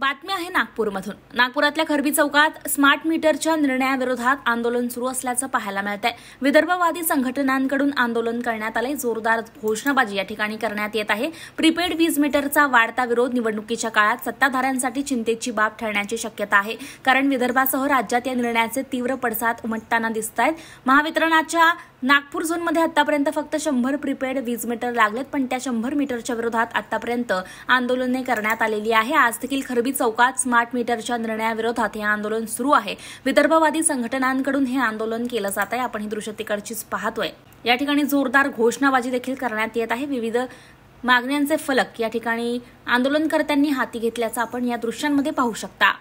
बातमी आहे नागपूरमधून नागपुरातल्या खरबी चौकात स्मार्ट मीटरच्या निर्णयाविरोधात आंदोलन सुरू असल्याचं पाहायला मिळत आहे विदर्भवादी संघटनांकडून आंदोलन करण्यात आलंय जोरदार घोषणाबाजी या ठिकाणी करण्यात येत आहे प्रीपेड वीज मीटरचा वाढता विरोध निवडणुकीच्या काळात सत्ताधाऱ्यांसाठी चिंतेची बाब ठरण्याची शक्यता आहे कारण विदर्भासह राज्यात या निर्णयाचे तीव्र पडसाद उमटताना दिसत आहेत महावितरणाच्या नागपूर झोनमध्ये आतापर्यंत फक्त शंभर प्रीपेड वीज मीटर लागलेत पण त्या शंभर मीटरच्या विरोधात आतापर्यंत आंदोलने करण्यात आलेली आहे आज देखील खरबी चौकात स्मार्ट मीटरच्या निर्णयाविरोधात हे आंदोलन सुरू आहे विदर्भवादी संघटनांकडून हे आंदोलन केलं जात आहे आपण ही दृश्य तिकडचीच पाहतोय या ठिकाणी जोरदार घोषणाबाजी देखील करण्यात येत आहे विविध मागण्यांचे फलक या ठिकाणी आंदोलनकर्त्यांनी हाती घेतल्याचं आपण या दृश्यांमध्ये पाहू शकता